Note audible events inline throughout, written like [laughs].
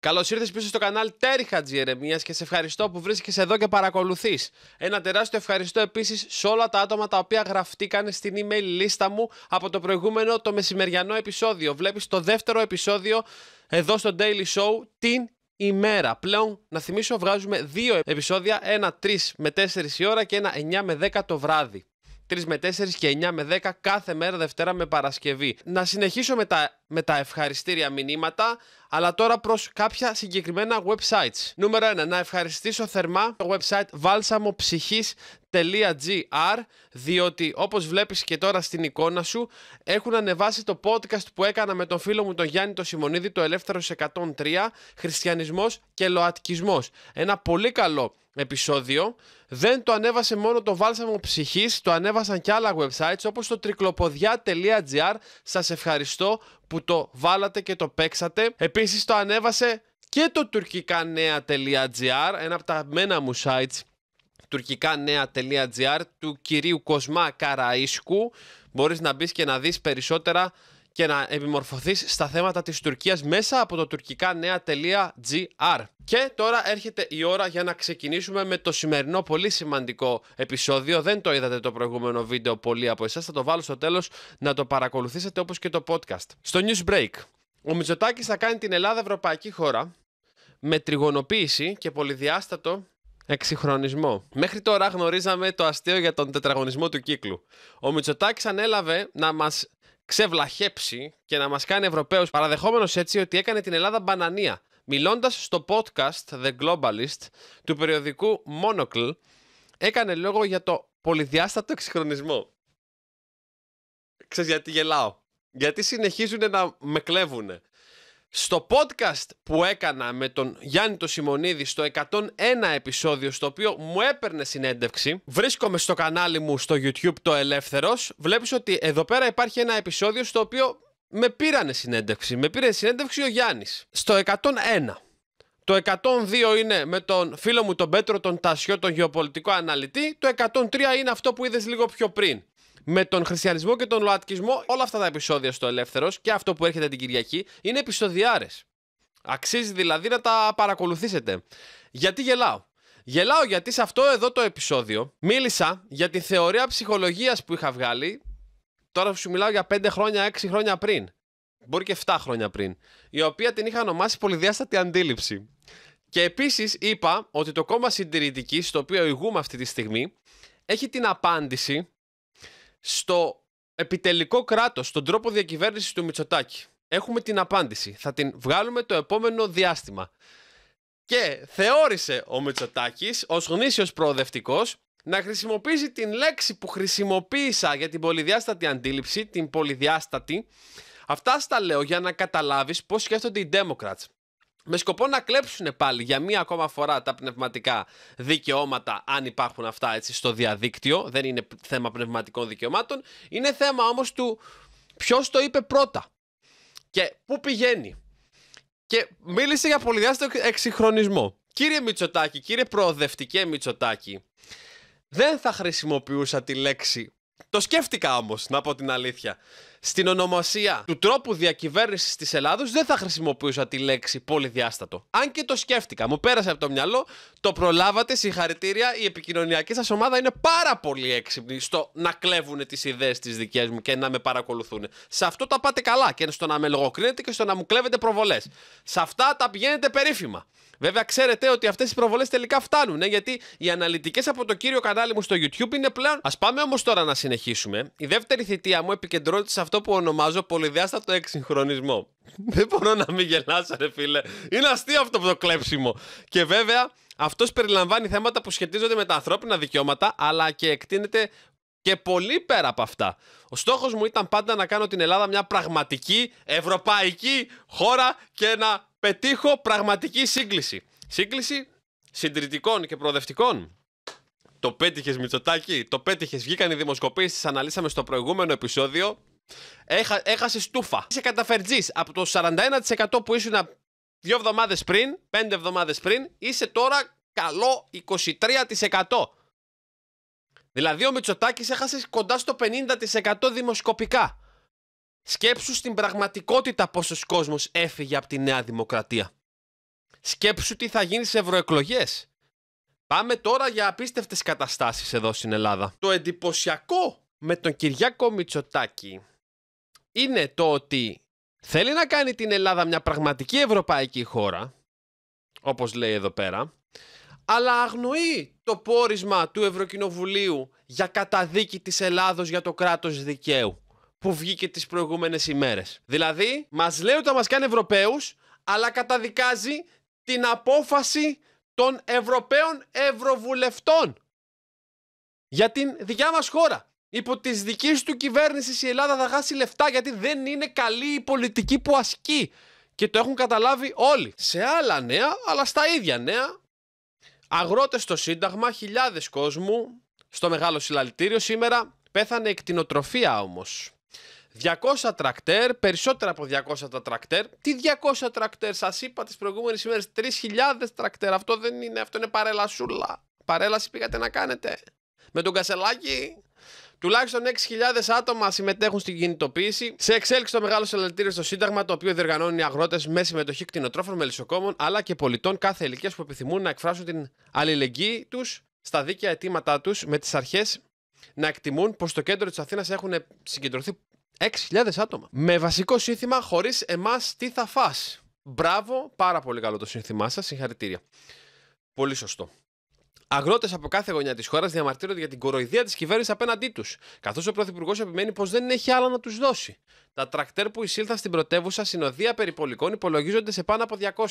Καλώς ήρθες πίσω στο κανάλι Τέριχα Τζιερεμίας και σε ευχαριστώ που βρίσκεσαι εδώ και παρακολουθείς. Ένα τεράστιο ευχαριστώ επίσης σε όλα τα άτομα τα οποία γραφτήκαν στην email λίστα μου από το προηγούμενο το μεσημεριανό επεισόδιο. Βλέπεις το δεύτερο επεισόδιο εδώ στο Daily Show την ημέρα. Πλέον, να θυμίσω, βγάζουμε δύο επεισόδια, ένα 3 με 4 η ώρα και ένα 9 με 10 το βράδυ. 3 με 4 και 9 με 10 κάθε μέρα Δευτέρα με Παρασκευή. Να συνεχίσω με τα, με τα ευχαριστήρια μηνύματα, αλλά τώρα προς κάποια συγκεκριμένα websites. Νούμερο 1. Να ευχαριστήσω θερμά το website Βάλσαμο Ψυχής .gr, διότι όπως βλέπεις και τώρα στην εικόνα σου έχουν ανεβάσει το podcast που έκανα με τον φίλο μου τον Γιάννη το Σιμονίδη το ελεύθερος 103 Χριστιανισμός και Λοατκισμός ένα πολύ καλό επεισόδιο δεν το ανέβασε μόνο το Βάλσαμο Ψυχής το ανέβασαν και άλλα websites όπως το τρικλοποδιά.gr σας ευχαριστώ που το βάλατε και το παίξατε επίσης το ανέβασε και το τουρκικά ένα από τα μένα μου sites τουρκικανέα.gr, του κυρίου Κοσμά Καραΐσκου. Μπορείς να μπεις και να δεις περισσότερα και να επιμορφωθείς στα θέματα της Τουρκίας μέσα από το τουρκικά Και τώρα έρχεται η ώρα για να ξεκινήσουμε με το σημερινό πολύ σημαντικό επεισόδιο. Δεν το είδατε το προηγούμενο βίντεο πολλοί από εσάς, θα το βάλω στο τέλος να το παρακολουθήσετε όπως και το podcast. Στο News Break, ο Μητσοτάκης θα κάνει την Ελλάδα ευρωπαϊκή χώρα με τριγωνοποίηση και πολυδιάστατο Εξυγχρονισμό. Μέχρι τώρα γνωρίζαμε το αστείο για τον τετραγωνισμό του κύκλου. Ο Μητσοτάκης ανέλαβε να μας ξεβλαχέψει και να μας κάνει Ευρωπαίους, παραδεχόμενος έτσι ότι έκανε την Ελλάδα μπανανία. Μιλώντας στο podcast The Globalist του περιοδικού Monocle, έκανε λόγο για το πολυδιάστατο εξυγχρονισμό. Ξέρεις γιατί γελάω. Γιατί συνεχίζουν να με κλέβουνε στο podcast που έκανα με τον Γιάννη το Σιμονίδη στο 101 επεισόδιο στο οποίο μου έπαιρνε συνέντευξη βρίσκομαι στο κανάλι μου στο YouTube το Ελεύθερος βλέπεις ότι εδώ πέρα υπάρχει ένα επεισόδιο στο οποίο με πήρανε συνέντευξη με πήρε συνέντευξη ο Γιάννης στο 101 το 102 είναι με τον φίλο μου τον Πέτρο τον Τασιό, τον γεωπολιτικό αναλυτή. Το 103 είναι αυτό που είδες λίγο πιο πριν με τον χριστιανισμό και τον ΛΟΑΤΚΙΣΜΟ. Όλα αυτά τα επεισόδια στο Ελεύθερος και αυτό που έρχεται την Κυριακή είναι επεισοδιάρες. Αξίζει δηλαδή να τα παρακολουθήσετε. Γιατί γελάω. Γελάω γιατί σε αυτό εδώ το επεισόδιο μίλησα για τη θεωρία ψυχολογίας που είχα βγάλει. Τώρα σου μιλάω για 5 χρόνια, 6 χρόνια πριν. Μπορεί και 7 χρόνια πριν. Η οποία την είχα ονομάσει πολυδιάστατη αντίληψη. Και επίσης είπα ότι το κόμμα συντηρητική, στο οποίο ηγούμε αυτή τη στιγμή, έχει την απάντηση στο επιτελικό κράτος, στον τρόπο διακυβέρνησης του Μητσοτάκη. Έχουμε την απάντηση. Θα την βγάλουμε το επόμενο διάστημα. Και θεώρησε ο Μητσοτάκης, ως γνήσιος προοδευτικός να χρησιμοποιήσει την λέξη που χρησιμοποίησα για την πολυδιάστατη αντίληψη, την πολυδιάστατη. Αυτά στα λέω για να καταλάβεις πώς σκέφτονται οι Democrats με σκοπό να κλέψουν πάλι για μία ακόμα φορά τα πνευματικά δικαιώματα, αν υπάρχουν αυτά έτσι, στο διαδίκτυο. Δεν είναι θέμα πνευματικών δικαιωμάτων. Είναι θέμα όμως του ποιος το είπε πρώτα και πού πηγαίνει. Και μίλησε για πολυδιάστατο εξυγχρονισμό. Κύριε Μητσοτάκη, κύριε Προοδευτικέ Μητσοτάκη, δεν θα χρησιμοποιούσα τη λέξη. Το σκέφτηκα όμως, να πω την αλήθεια στην ονομασία του τρόπου διακυβέρνησης της Ελλάδος δεν θα χρησιμοποιούσα τη λέξη πολυδιάστατο. Αν και το σκέφτηκα, μου πέρασε από το μυαλό, το προλάβατε, συγχαρητήρια. Η επικοινωνιακή σας ομάδα είναι πάρα πολύ έξυπνη στο να κλέβουν τις ιδέες τη δικές μου και να με παρακολουθούν. Σε αυτό τα πάτε καλά και στο να με λογοκρίνετε και στο να μου κλέβετε προβολές. Σε αυτά τα πηγαίνετε περίφημα. Βέβαια, ξέρετε ότι αυτές οι προβολές τελικά φτάνουν, ε, γιατί οι αναλυτικές από το κύριο κανάλι μου στο YouTube είναι πλέον. Ας πάμε όμως τώρα να συνεχίσουμε. Η δεύτερη θητεία μου επικεντρώνεται σε αυτό που ονομάζω πολυδιάστατο εξυγχρονισμό. [laughs] Δεν μπορώ να μην γελάσω, ρε φίλε. Είναι αστείο αυτό το κλέψιμο. Και βέβαια, αυτός περιλαμβάνει θέματα που σχετίζονται με τα ανθρώπινα δικαιώματα, αλλά και εκτείνεται και πολύ πέρα από αυτά. Ο στόχος μου ήταν πάντα να κάνω την Ελλάδα μια πραγματική ευρωπαϊκή χώρα και να πετύχω πραγματική σύγκληση. Σύγκληση συντηρητικών και προοδευτικών. Το πέτυχες, Μητσοτάκι, το πέτυχες. Βγήκαν οι δημοσκοπήσεις, τις αναλύσαμε στο προηγούμενο επεισόδιο. Έχα, έχασε στούφα. Είσαι καταφερτζής. Από το 41% που ήσουν δύο εβδομάδες πριν, πέντε εβδομάδες πριν, είσαι τώρα καλό 23%. Δηλαδή ο Μητσοτάκης έχασε κοντά στο 50% δημοσκοπικά. Σκέψου στην πραγματικότητα πόσος κόσμος έφυγε από τη Νέα Δημοκρατία. Σκέψου τι θα γίνει σε ευρωεκλογές. Πάμε τώρα για απίστευτες καταστάσεις εδώ στην Ελλάδα. Το εντυπωσιακό με τον Κυριάκο Μητσοτάκη είναι το ότι θέλει να κάνει την Ελλάδα μια πραγματική ευρωπαϊκή χώρα, όπως λέει εδώ πέρα, αλλά αγνοεί το πόρισμα του Ευρωκοινοβουλίου για καταδίκη της Ελλάδος για το κράτος δικαίου που βγήκε τις προηγούμενες ημέρες. Δηλαδή, μας λέει ότι θα μας κάνει Ευρωπαίους, αλλά καταδικάζει την απόφαση των Ευρωπαίων Ευρωβουλευτών για την δικιά μας χώρα. Υπό τη δική του κυβέρνησης η Ελλάδα θα χάσει λεφτά γιατί δεν είναι καλή η πολιτική που ασκεί. Και το έχουν καταλάβει όλοι. Σε άλλα νέα, αλλά στα ίδια νέα. Αγρότες στο Σύνταγμα, χιλιάδες κόσμου στο μεγάλο συλλαλητήριο. Σήμερα πέθανε εκτινοτροφία όμω. 200 τρακτέρ, περισσότερα από 200 τα τρακτέρ. Τι 200 τρακτέρ, σας είπα τις προηγούμενες ημέρες, 3.000 τρακτέρ. Αυτό δεν είναι, αυτό είναι παρελασούλα. Παρέλαση πήγατε να κάνετε. Με τον κασελάκι Τουλάχιστον 6.000 άτομα συμμετέχουν στην κινητοποίηση. Σε εξέλιξη το μεγάλο συλλαλητήριο στο Σύνταγμα, το οποίο διοργανώνει οι αγρότες με συμμετοχή κτηνοτρόφων, μελισσοκόμων αλλά και πολιτών κάθε ηλικίας που επιθυμούν να εκφράσουν την αλληλεγγύη τους στα δίκαια αιτήματά τους με τις αρχές να εκτιμούν πως στο κέντρο της Αθήνας έχουν συγκεντρωθεί 6.000 άτομα. Με βασικό σύνθημα χωρίς εμάς τι θα φά. Μπράβο, πάρα πολύ καλό το σύνθημά σας. Συγχαρητήρια. Πολύ σωστό. Αγρότες από κάθε γωνιά της χώρας διαμαρτύρονται για την κοροϊδία της κυβέρνησης απέναντί τους, καθώς ο Πρωθυπουργός επιμένει πως δεν έχει άλλα να τους δώσει. Τα τρακτέρ που εισήλθαν στην πρωτεύουσα συνοδεία περιπολικών υπολογίζονται σε πάνω από 200.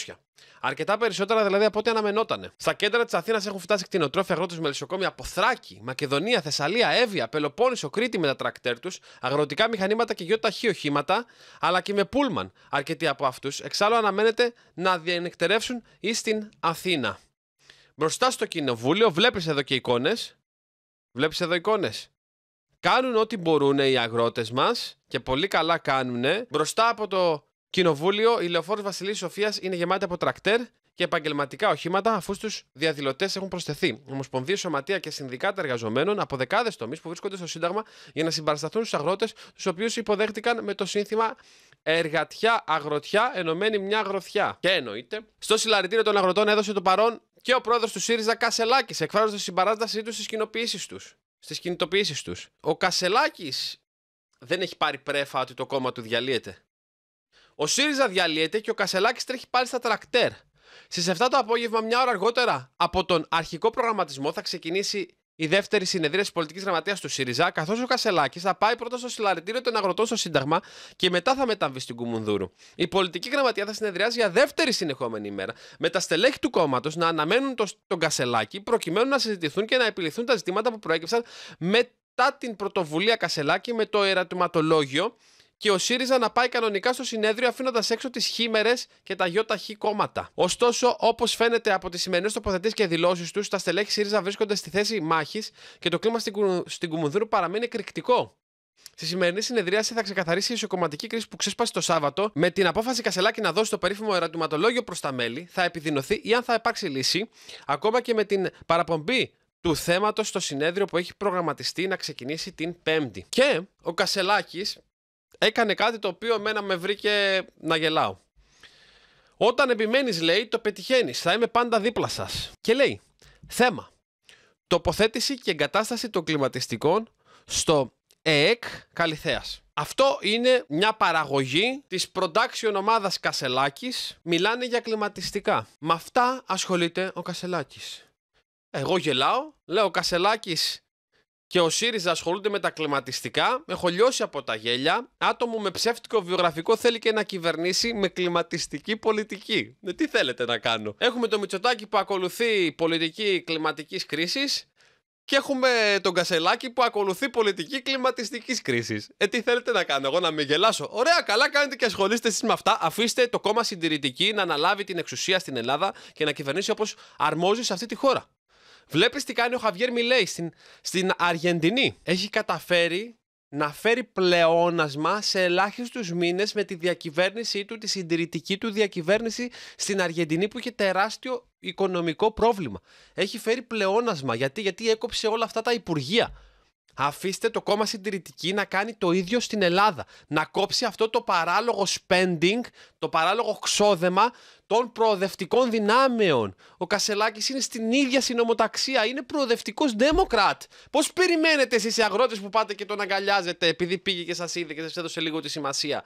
Αρκετά περισσότερα δηλαδή από ό,τι αναμενότανε. Στα κέντρα της Αθήνας έχουν φτάσει κτηνοτρόφοι αγρότες με λησοκόμοι από Θράκη, Μακεδονία, Θεσσαλία, Εύβοια, Πελοπόννησο, Κρήτη με τα τρακτέρ τους, αγροτικά μηχανήματα και γιοταχή οχήματα, αλλά και με πούλμαν αρκετοί από αυτούς. Εξάλλου αναμένεται να διανυκτερεύσουν ή στην Αθήνα μπροστά στο κοινοβούλιο, βλέπεις εδώ και εικόνες. Βλέπεις εδώ εικόνες. Κάνουν ό,τι μπορούν οι αγρότες μας και πολύ καλά κάνουν. Μπροστά από το κοινοβούλιο, η Λεωφόρος Βασιλής Σοφίας είναι γεμάτη από τρακτέρ και επαγγελματικά οχήματα, αφού στους διαδηλωτές έχουν προσθεθεί. Ομοσπονδίες, σωματεία και συνδικάτα εργαζομένων από δεκάδες τομείς που βρίσκονται στο Σύνταγμα για να συμπαρασταθούν στους αγρότες, τους οποίους υποδέχτηκαν με το σύνθημα Εργατιά, αγροτιά, ενωμένη μια αγροθιά. Και εννοείται, στο συλλαρητήριο των αγροτών έδωσε το παρόν και ο πρόεδρος του ΣΥΡΙΖΑ Κασελάκης, εκφράζοντας την συμπαράστασή του στις κινητοποιήσει τους. Στις κινητοποιήσει τους. Ο Κασελάκης δεν έχει πάρει πρέφα ότι το κόμμα του διαλύεται. Ο ΣΥΡΙΖΑ διαλύεται και ο Κασελάκης τρέχει πάλι στα τρακτέρ. Στις 7 το απόγευμα, μια ώρα αργότερα από τον αρχικό προγραμματισμό, θα ξεκινήσει η δεύτερη συνεδρία της πολιτικής γραμματείας του ΣΥΡΙΖΑ, καθώς ο Κασελάκης θα πάει πρώτα στο συλλαλητήριο των αγροτών στο Σύνταγμα και μετά θα μεταβεί στην Κουμουνδούρου. Η πολιτική γραμματεία θα συνεδριάζει για δεύτερη συνεχόμενη ημέρα, με τα στελέχη του κόμματος να αναμένουν τον Κασελάκη προκειμένου να συζητηθούν και να επιληθούν τα ζητήματα που προέκυψαν μετά την πρωτοβουλία Κασελάκη με το ερατηματολόγιο και ο ΣΥΡΙΖΑ να πάει κανονικά στο συνέδριο αφήνοντας έξω τις χήμερες και τα ΙΧ κόμματα. Ωστόσο, όπως φαίνεται από τις σημερινές τοποθετήσεις και δηλώσεις τους, τα στελέχη ΣΥΡΙΖΑ βρίσκονται στη θέση μάχης και το κλίμα στην, κου... στην Κουμουνδούρου παραμένει εκρηκτικό. Στη σημερινή συνεδρίαση θα ξεκαθαρίσει η ισοκομματική κρίση που ξέσπασε το Σάββατο με την απόφαση Κασελάκη να δώσει το περίφημο ερωτηματολόγιο προς τα μέλη, θα επιδεινωθεί ή αν θα υπάρξει λύση, ακόμα και με την παραπομπή του θέματος στο συνέδριο που έχει προγραμματιστεί να ξεκινήσει την Πέμπτη. Και ο Κασελάκης έκανε κάτι το οποίο εμένα με βρήκε να γελάω. Όταν επιμένεις λέει το πετυχαίνεις, θα είμαι πάντα δίπλα σας. Και λέει, θέμα, τοποθέτηση και εγκατάσταση των κλιματιστικών στο ΕΕΚ Καλυθέας. Αυτό είναι μια παραγωγή της production ομάδας Κασελάκης. Μιλάνε για κλιματιστικά. Με αυτά ασχολείται ο Κασελάκης. Εγώ γελάω, λέω ο Κασελάκης και ο ΣΥΡΙΖΑ ασχολούνται με τα κλιματιστικά. Έχω λιώσει από τα γέλια. Άτομο με ψεύτικο βιογραφικό θέλει και να κυβερνήσει με κλιματιστική πολιτική. Ναι, τι θέλετε να κάνω. Έχουμε το Μητσοτάκι που ακολουθεί πολιτική κλιματικής κρίσης. Και έχουμε τον Κασελάκη που ακολουθεί πολιτική κλιματιστικής κρίσης. Ε, τι θέλετε να κάνω, εγώ να με γελάσω. Ωραία, καλά κάνετε και ασχολείστε εσείς με αυτά. Αφήστε το κόμμα συντηρητική να αναλάβει την εξουσία στην Ελλάδα και να κυβερνήσει όπως αρμόζει σε αυτή τη χώρα. Βλέπεις τι κάνει ο Χαβιέρ Μιλέη στην, στην Αργεντινή. Έχει καταφέρει να φέρει πλεόνασμα σε ελάχιστους μήνες με τη διακυβέρνησή του, τη συντηρητική του διακυβέρνηση στην Αργεντινή που είχε τεράστιο οικονομικό πρόβλημα. Έχει φέρει πλεόνασμα. Γιατί, γιατί έκοψε όλα αυτά τα υπουργεία. Αφήστε το κόμμα συντηρητική να κάνει το ίδιο στην Ελλάδα. Να κόψει αυτό το παράλογο spending, το παράλογο ξόδεμα των προοδευτικών δυνάμεων. Ο Κασελάκης είναι στην ίδια συνομοταξία, είναι προοδευτικός Democrat. Πώς περιμένετε εσείς οι αγρότες που πάτε και τον αγκαλιάζετε επειδή πήγε και σας είδε και σας έδωσε λίγο τη σημασία.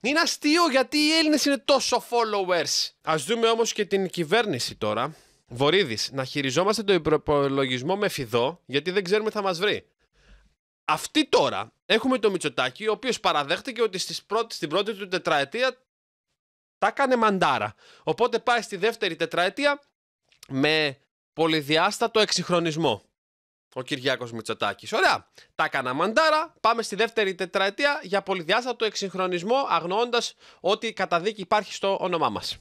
Είναι αστείο γιατί οι Έλληνες είναι τόσο followers. Ας δούμε όμως και την κυβέρνηση τώρα. Βορύδης, να χειριζόμαστε το προπολογισμό με φιδό, γιατί δεν ξέρουμε θα μας βρει. Αυτή τώρα έχουμε το Μητσοτάκη, ο οποίος παραδέχτηκε ότι στις πρώτη, στην πρώτη του τετραετία τα έκανε μαντάρα. Οπότε πάει στη δεύτερη τετραετία με πολυδιάστατο εξυγχρονισμό. Ο Κυριάκος Μητσοτάκης. Ωραία, τα έκανα μαντάρα, πάμε στη δεύτερη τετραετία για πολυδιάστατο εξυγχρονισμό αγνοώντας ότι καταδίκη υπάρχει στο όνομά μας.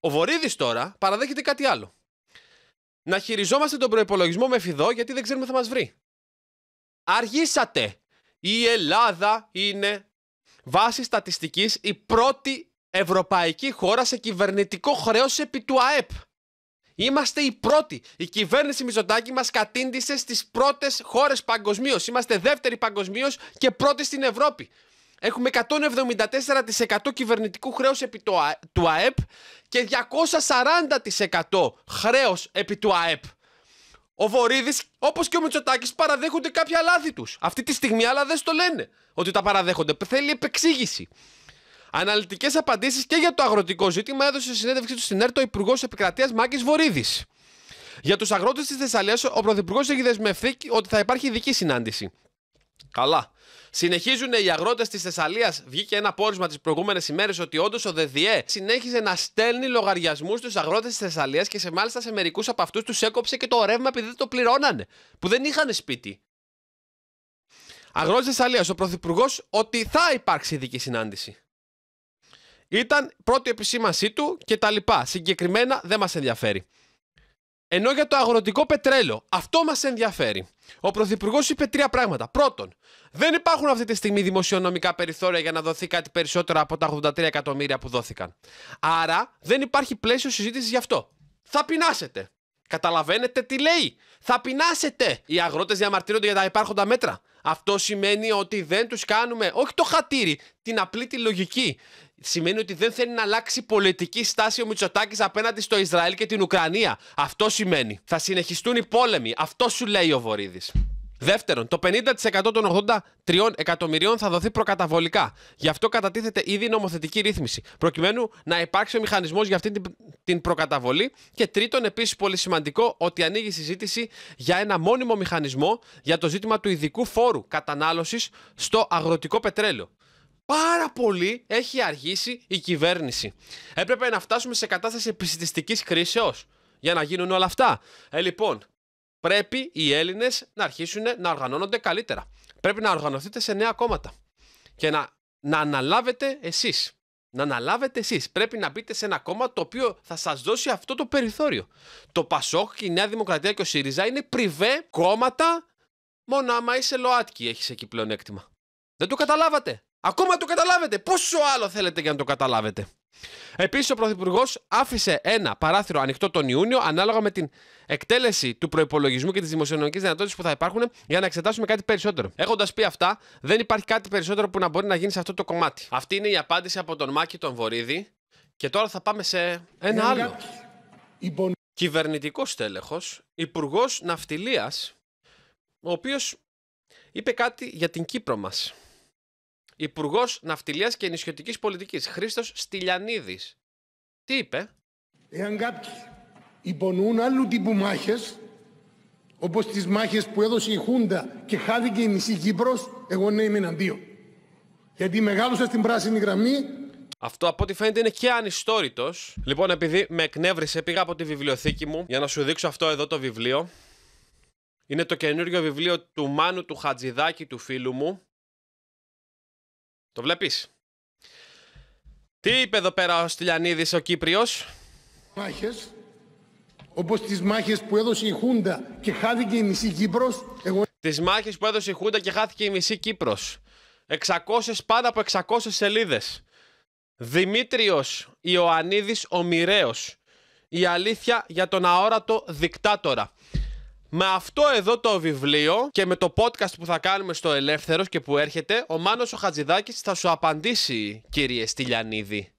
Ο Βορύδης τώρα παραδέχεται κάτι άλλο. Να χειριζόμαστε τον προπολογισμό με φιδό γιατί δεν ξέρουμε θα μας βρει. Αργήσατε. Η Ελλάδα είναι βάσει στατιστικής η πρώτη ευρωπαϊκή χώρα σε κυβερνητικό χρέος επί του ΑΕΠ. Είμαστε οι πρώτοι. Η κυβέρνηση Μητσοτάκη μας κατήντησε στις πρώτες χώρες παγκοσμίως. Είμαστε δεύτερη παγκοσμίως και πρώτη στην Ευρώπη. Έχουμε 174% κυβερνητικού χρέους επί του ΑΕΠ και 240% χρέος επί του ΑΕΠ. Ο Βορύδης, όπως και ο Μητσοτάκης, παραδέχονται κάποια λάθη τους. Αυτή τη στιγμή, αλλά δεν στο λένε ότι τα παραδέχονται. Θέλει επεξήγηση. Αναλυτικές απαντήσεις και για το αγροτικό ζήτημα έδωσε συνέντευξή του στην ο Υπουργός Επικρατείας Μάκης Βορύδης. Για τους αγρότες της Θεσσαλίας, ο Πρωθυπουργός έχει δεσμευθεί ότι θα υπάρχει ειδική συνάντηση. Καλά. Συνεχίζουν οι αγρότες της Θεσσαλίας. Βγήκε ένα πόρισμα τις προηγούμενες ημέρες ότι όντως ο ΔΔΕ συνέχιζε να στέλνει λογαριασμούς στους αγρότες της Θεσσαλίας και σε μάλιστα σε μερικούς από αυτούς τους έκοψε και το ρεύμα επειδή δεν το πληρώνανε. Που δεν είχαν σπίτι. Αγρότε Θεσσαλίας, ο Πρωθυπουργός ότι θα υπάρξει ειδική συνάντηση. Ήταν πρώτη επισήμασή του και τα λοιπά. Συγκεκριμένα δεν μας ενδιαφέρει. Ενώ για το αγροτικό πετρέλαιο, αυτό μας ενδιαφέρει. Ο Πρωθυπουργός είπε τρία πράγματα. Πρώτον, δεν υπάρχουν αυτή τη στιγμή δημοσιονομικά περιθώρια για να δοθεί κάτι περισσότερο από τα 83 εκατομμύρια που δόθηκαν. Άρα δεν υπάρχει πλαίσιο συζήτησης γι' αυτό. Θα πεινάσετε. Καταλαβαίνετε τι λέει. Θα πεινάσετε. Οι αγρότες διαμαρτύρονται για τα υπάρχοντα μέτρα. Αυτό σημαίνει ότι δεν τους κάνουμε, όχι το χατήρι, την απλή τη λογική σημαίνει ότι δεν θέλει να αλλάξει πολιτική στάση ο Μητσοτάκης απέναντι στο Ισραήλ και την Ουκρανία. Αυτό σημαίνει. Θα συνεχιστούν οι πόλεμοι. Αυτό σου λέει ο Βορύδης. Δεύτερον, το 50% των 83 εκατομμυρίων θα δοθεί προκαταβολικά. Γι' αυτό κατατίθεται ήδη νομοθετική ρύθμιση, προκειμένου να υπάρξει ο μηχανισμός για αυτή την προκαταβολή. Και τρίτον, επίσης πολύ σημαντικό, ότι ανοίγει συζήτηση για ένα μόνιμο μηχανισμό για το ζήτημα του ειδικού φόρου κατανάλωσης στο αγροτικό πετρέλαιο πάρα πολύ έχει αργήσει η κυβέρνηση. Έπρεπε να φτάσουμε σε κατάσταση επιστημιστικής κρίσεως για να γίνουν όλα αυτά. Ε, λοιπόν, πρέπει οι Έλληνες να αρχίσουν να οργανώνονται καλύτερα. Πρέπει να οργανωθείτε σε νέα κόμματα και να, να αναλάβετε εσείς. Να αναλάβετε εσείς. Πρέπει να μπείτε σε ένα κόμμα το οποίο θα σας δώσει αυτό το περιθώριο. Το Πασόκ, η Νέα Δημοκρατία και ο ΣΥΡΙΖΑ είναι πριβέ κόμματα. Μόνο άμα είσαι ΛΟΑΤΚΙ έχεις εκεί πλεονέκτημα. Δεν το καταλάβατε. Ακόμα το καταλάβετε. Πόσο άλλο θέλετε για να το καταλάβετε. Επίσης, ο Πρωθυπουργός άφησε ένα παράθυρο ανοιχτό τον Ιούνιο, ανάλογα με την εκτέλεση του προπολογισμού και τη δημοσιονομική δυνατότητα που θα υπάρχουν, για να εξετάσουμε κάτι περισσότερο. Έχοντας πει αυτά, δεν υπάρχει κάτι περισσότερο που να μπορεί να γίνει σε αυτό το κομμάτι. Αυτή είναι η απάντηση από τον Μάκη τον Βορύδη. Και τώρα θα πάμε σε ένα άλλο. Υπον... Κυβερνητικός στέλεχος, υπουργός ναυτιλίας, ο οποίος είπε κάτι για την Κύπρο μας. Υπουργός Ναυτιλίας και νησιωτική Πολιτικής, Χρήστος Στυλιανίδης. Τι είπε. Εάν κάποιοι υπονοούν άλλου τύπου μάχες, όπως τις μάχες που έδωσε η Χούντα και χάθηκε η μισή Κύπρος, εγώ ναι είμαι εναντίον. Γιατί μεγάλωσα στην πράσινη γραμμή. Αυτό από ό,τι φαίνεται είναι και ανιστόρητος. Λοιπόν, επειδή με εκνεύρισε, πήγα από τη βιβλιοθήκη μου για να σου δείξω αυτό εδώ το βιβλίο. Είναι το καινούριο βιβλίο του Μάνου του Χατζηδάκη του φίλου μου το βλέπεις. Τι είπε εδώ πέρα ο Στυλιανίδης ο Κύπριος. Μάχες, όπως τις μάχες που έδωσε η Χούντα και χάθηκε η μισή Κύπρος. Εγώ... Τις μάχες που έδωσε η Χούντα και χάθηκε η μισή Κύπρος. 600, πάνω από 600 σελίδες. Δημήτριος Ιωαννίδης ο Μοιραίος. Η αλήθεια για τον αόρατο δικτάτορα. Με αυτό εδώ το βιβλίο και με το podcast που θα κάνουμε στο Ελεύθερος και που έρχεται, ο Μάνος ο Χατζηδάκης θα σου απαντήσει, κύριε Στυλιανίδη.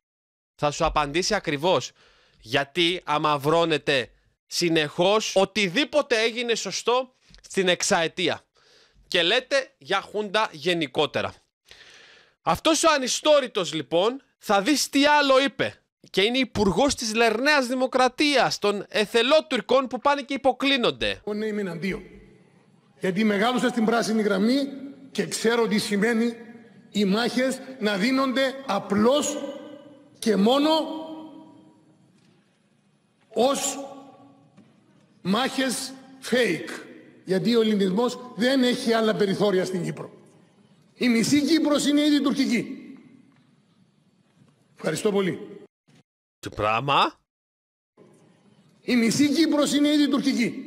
Θα σου απαντήσει ακριβώς. Γιατί αμαυρώνεται συνεχώς οτιδήποτε έγινε σωστό στην εξαετία. Και λέτε για χούντα γενικότερα. Αυτός ο ανιστόρητος λοιπόν θα δεις τι άλλο είπε και είναι υπουργός της Λερναίας Δημοκρατίας των εθελότουρκων που πάνε και υποκλίνονται. Ναι, είμαι εναντίον. Γιατί μεγάλωσα στην πράσινη γραμμή και ξέρω τι σημαίνει οι μάχες να δίνονται απλώς και μόνο ως μάχες fake. Γιατί ο ελληνισμός δεν έχει άλλα περιθώρια στην Κύπρο. Η μισή Κύπρος είναι ήδη τουρκική. Ευχαριστώ πολύ. Η μισή Κύπρος είναι ήδη τουρκική.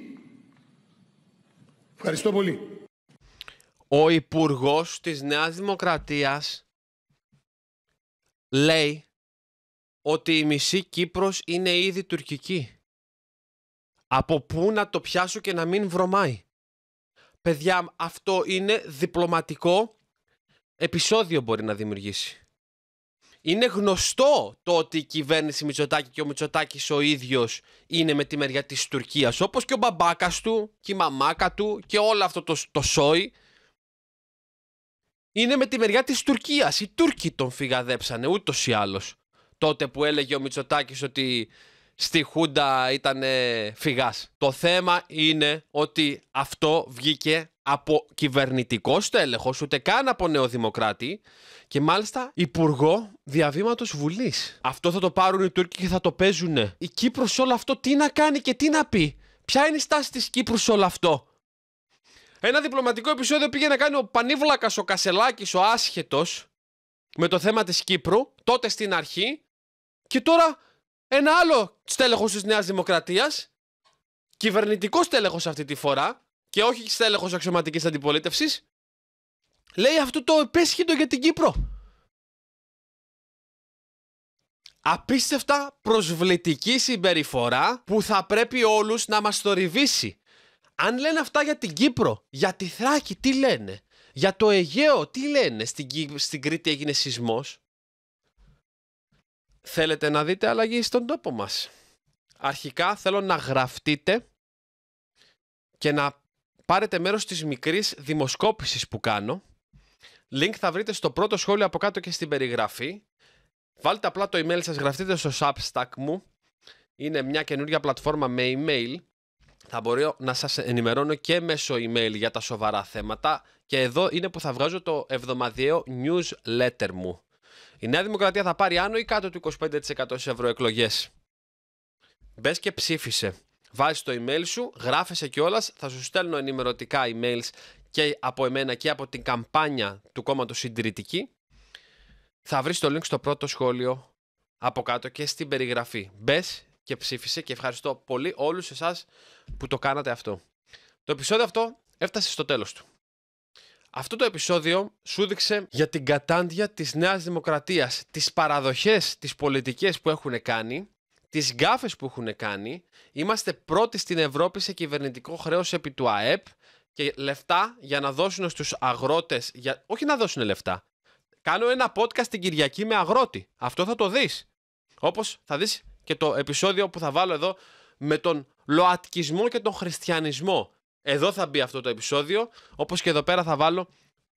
Ευχαριστώ πολύ. Ο υπουργός της Νέας Δημοκρατίας λέει ότι η μισή Κύπρος είναι ήδη τουρκική. Από πού να το πιάσω και να μην βρωμάει. Παιδιά, αυτό είναι διπλωματικό επεισόδιο μπορεί να δημιουργήσει. Είναι γνωστό το ότι η κυβέρνηση Μητσοτάκη και ο Μητσοτάκης ο ίδιος είναι με τη μεριά της Τουρκίας. Όπως και ο μπαμπάκας του και η μαμάκα του και όλο αυτό το, σόι. Είναι με τη μεριά της Τουρκίας. Οι Τούρκοι τον φυγαδέψανε ούτως ή άλλως. Τότε που έλεγε ο Μητσοτάκης ότι στη Χούντα ήταν φυγάς. Το θέμα είναι ότι αυτό βγήκε από κυβερνητικό στέλεχος, ούτε καν από νεοδημοκράτη και μάλιστα υπουργό διαβήματος Βουλής. Αυτό θα το πάρουν οι Τούρκοι και θα το παίζουν. Η Κύπρος σε όλο αυτό τι να κάνει και τι να πει. Ποια είναι η στάση της Κύπρου σε όλο αυτό. Ένα διπλωματικό επεισόδιο πήγε να κάνει ο Πανίβλακας, ο Κασελάκης, ο Άσχετος με το θέμα της Κύπρου, τότε στην αρχή. Και τώρα ένα άλλο στέλεχος της Νέας Δημοκρατίας, κυβερνητικός στέλεχος αυτή τη φορά και όχι στέλεχος αξιωματικής αντιπολίτευσης, λέει αυτό το επέσχυντο για την Κύπρο. Απίστευτα προσβλητική συμπεριφορά που θα πρέπει όλους να μας θορυβήσει. Αν λένε αυτά για την Κύπρο, για τη Θράκη τι λένε, για το Αιγαίο τι λένε, στην, στην Κρήτη έγινε σεισμός, θέλετε να δείτε αλλαγή στον τόπο μας. Αρχικά θέλω να γραφτείτε και να πάρετε μέρος της μικρής δημοσκόπησης που κάνω. Link θα βρείτε στο πρώτο σχόλιο από κάτω και στην περιγραφή. Βάλτε απλά το email σας, γραφτείτε στο Substack μου. Είναι μια καινούργια πλατφόρμα με email. Θα μπορώ να σας ενημερώνω και μέσω email για τα σοβαρά θέματα. Και εδώ είναι που θα βγάζω το εβδομαδιαίο newsletter μου. Η Νέα Δημοκρατία θα πάρει άνω ή κάτω του 25% σε ευρωεκλογές. Μπες και ψήφισε. Βάζεις το email σου, γράφεσαι κιόλας. Θα σου στέλνω ενημερωτικά emails και από εμένα και από την καμπάνια του κόμματος Συντηρητική. Θα βρεις το link στο πρώτο σχόλιο από κάτω και στην περιγραφή. Μπες και ψήφισε και ευχαριστώ πολύ όλους εσάς που το κάνατε αυτό. Το επεισόδιο αυτό έφτασε στο τέλος του. Αυτό το επεισόδιο σου δείξε για την κατάντια της Νέας Δημοκρατίας, τις παραδοχές, τις πολιτικές που έχουν κάνει, τις γκάφες που έχουν κάνει. Είμαστε πρώτοι στην Ευρώπη σε κυβερνητικό χρέος επί του ΑΕΠ και λεφτά για να δώσουν στους αγρότες, για... όχι να δώσουν λεφτά. Κάνω ένα podcast την Κυριακή με αγρότη. Αυτό θα το δεις. Όπως θα δεις και το επεισόδιο που θα βάλω εδώ με τον ΛΟΑΤΚΙΣΜΟ και τον χριστιανισμό. Εδώ θα μπει αυτό το επεισόδιο, όπως και εδώ πέρα θα βάλω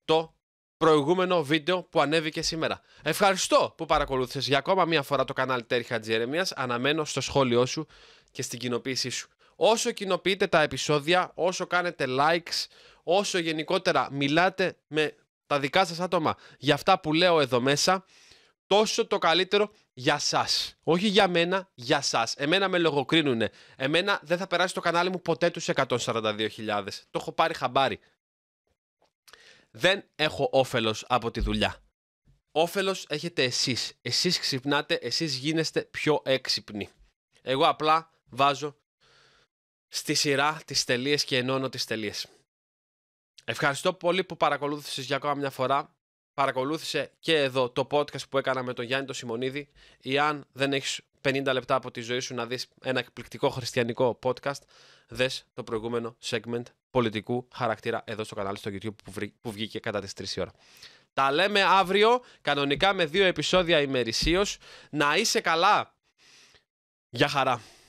το προηγούμενο βίντεο που ανέβηκε σήμερα. Ευχαριστώ που παρακολούθησες για ακόμα μία φορά το κανάλι Τέρι Χατζιερεμίας. Αναμένω στο σχόλιο σου και στην κοινοποίησή σου. Όσο κοινοποιείτε τα επεισόδια, όσο κάνετε likes, όσο γενικότερα μιλάτε με τα δικά σας άτομα για αυτά που λέω εδώ μέσα, τόσο το καλύτερο για εσά. Όχι για μένα, για εσά. Εμένα με λογοκρίνουνε. Εμένα δεν θα περάσει το κανάλι μου ποτέ τους 142.000. Το έχω πάρει χαμπάρι. Δεν έχω όφελος από τη δουλειά. Όφελος έχετε εσείς. Εσείς ξυπνάτε, εσείς γίνεστε πιο έξυπνοι. Εγώ απλά βάζω στη σειρά τις τελείες και ενώνω τις τελείες. Ευχαριστώ πολύ που παρακολούθησες για ακόμα μια φορά παρακολούθησε και εδώ το podcast που έκανα με τον Γιάννη το Σιμονίδη ή αν δεν έχεις 50 λεπτά από τη ζωή σου να δεις ένα εκπληκτικό χριστιανικό podcast δες το προηγούμενο segment πολιτικού χαρακτήρα εδώ στο κανάλι στο YouTube που, που βγήκε κατά τις 3 η ώρα. Τα λέμε αύριο, κανονικά με δύο επεισόδια ημερησίως. Να είσαι καλά. Για χαρά.